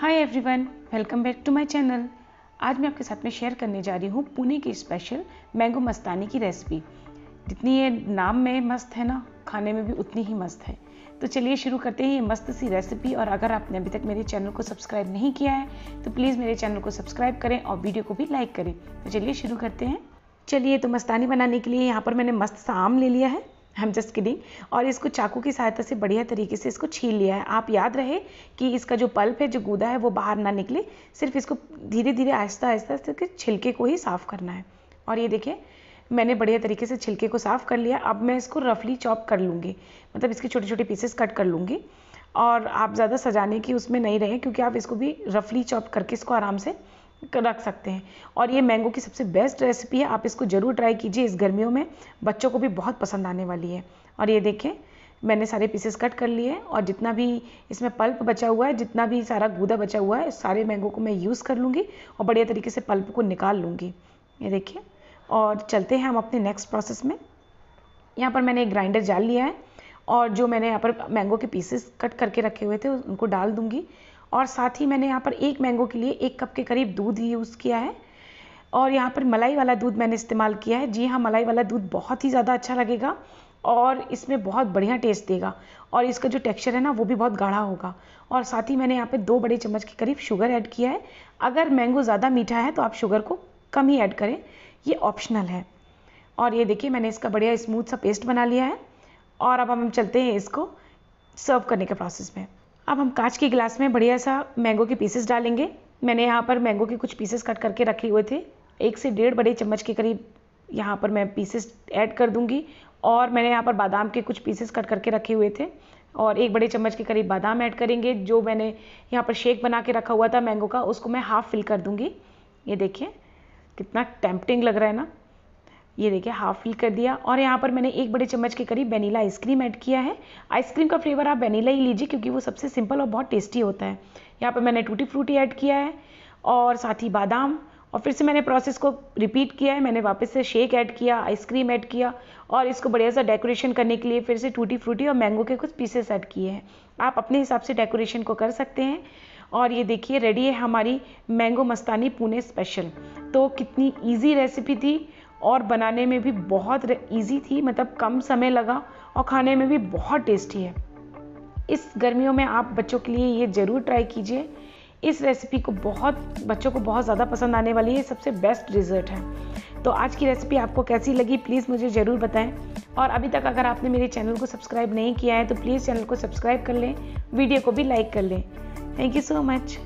hi everyone welcome back to my channel आज मैं आपके साथ में शेयर करने जा रही हूँ पुणे की स्पेशल मैंगो मस्तानी की रेसिपी जितनी ये नाम में मस्त है ना खाने में भी उतनी ही मस्त है तो चलिए शुरू करते हैं ये मस्त सी रेसिपी और अगर आपने अभी तक मेरे चैनल को सब्सक्राइब नहीं किया है तो प्लीज़ मेरे चैनल को सब्सक्राइब करें और वीडियो को भी लाइक करें तो चलिए शुरू करते हैं चलिए तो मस्तानी बनाने के लिए यहाँ पर मैंने मस्त सा आम ले लिया है हम जस्ट किडिंग और इसको चाकू की सहायता से बढ़िया तरीके से इसको छील लिया है आप याद रहे कि इसका जो पल्प है जो गूदा है वो बाहर ना निकले सिर्फ इसको धीरे धीरे आहिस्ता आहिस्ता करके छिलके को ही साफ़ करना है और ये देखिए मैंने बढ़िया तरीके से छिलके को साफ़ कर लिया अब मैं इसको रफली चॉप कर लूँगी मतलब इसके छोटे छोटे पीसेस कट कर लूँगी और आप ज़्यादा सजाने की उसमें नहीं रहें क्योंकि आप इसको भी रफली चॉप करके इसको आराम से रख सकते हैं और ये मैंगो की सबसे बेस्ट रेसिपी है आप इसको ज़रूर ट्राई कीजिए इस गर्मियों में बच्चों को भी बहुत पसंद आने वाली है और ये देखें मैंने सारे पीसेस कट कर लिए और जितना भी इसमें पल्प बचा हुआ है जितना भी सारा गूदा बचा हुआ है सारे मैंगो को मैं यूज़ कर लूँगी और बढ़िया तरीके से पल्प को निकाल लूँगी ये देखिए और चलते हैं हम अपने नेक्स्ट प्रोसेस में यहाँ पर मैंने एक ग्राइंडर जाल लिया है और जो मैंने यहाँ पर मैंगो के पीसेस कट करके रखे हुए थे उनको डाल दूँगी और साथ ही मैंने यहाँ पर एक मैंगो के लिए एक कप के करीब दूध यूज़ किया है और यहाँ पर मलाई वाला दूध मैंने इस्तेमाल किया है जी हाँ मलाई वाला दूध बहुत ही ज़्यादा अच्छा लगेगा और इसमें बहुत बढ़िया टेस्ट देगा और इसका जो टेक्सचर है ना वो भी बहुत गाढ़ा होगा और साथ ही मैंने यहाँ पे दो बड़े चम्मच के करीब शुगर ऐड किया है अगर मैंगो ज़्यादा मीठा है तो आप शुगर को कम ही ऐड करें ये ऑप्शनल है और ये देखिए मैंने इसका बढ़िया स्मूथ सा पेस्ट बना लिया है और अब हम चलते हैं इसको सर्व करने के प्रोसेस में अब हम कांच के गिलास में बढ़िया सा मैंगो के पीसेस डालेंगे मैंने यहाँ पर मैंगो के कुछ पीसेस कट करके रखे हुए थे एक से डेढ़ बड़े चम्मच के करीब यहाँ पर मैं पीसेस ऐड कर दूँगी और मैंने यहाँ पर बादाम के कुछ पीसेस कट करके रखे हुए थे और एक बड़े चम्मच के करीब बादाम ऐड करेंगे जो मैंने यहाँ पर शेक बना के रखा हुआ था मैंगो का उसको मैं हाफ़ फिल कर दूँगी ये देखिए कितना टेम्पटिंग लग रहा है ना ये देखिए हाफ फिल कर दिया और यहाँ पर मैंने एक बड़े चम्मच के करीब वेनीला आइसक्रीम ऐड किया है आइसक्रीम का फ्लेवर आप वेनीला ही लीजिए क्योंकि वो सबसे सिंपल और बहुत टेस्टी होता है यहाँ पर मैंने टूटी फ्रूटी ऐड किया है और साथ ही बादाम और फिर से मैंने प्रोसेस को रिपीट किया है मैंने वापस से शेक ऐड किया आइसक्रीम ऐड किया और इसको बढ़िया सा डेकोरेशन करने के लिए फिर से टूटी फ्रूटी और मैंगो के कुछ पीसेस ऐड किए हैं आप अपने हिसाब से डेकोरेशन को कर सकते हैं और ये देखिए रेडी है हमारी मैंगो मस्तानी पुणे स्पेशल तो कितनी ईजी रेसिपी थी और बनाने में भी बहुत इजी थी मतलब कम समय लगा और खाने में भी बहुत टेस्टी है इस गर्मियों में आप बच्चों के लिए ये ज़रूर ट्राई कीजिए इस रेसिपी को बहुत बच्चों को बहुत ज़्यादा पसंद आने वाली है सबसे बेस्ट डिज़र्ट है तो आज की रेसिपी आपको कैसी लगी प्लीज़ मुझे ज़रूर बताएं और अभी तक अगर आपने मेरे चैनल को सब्सक्राइब नहीं किया है तो प्लीज़ चैनल को सब्सक्राइब कर लें वीडियो को भी लाइक कर लें थैंक यू सो मच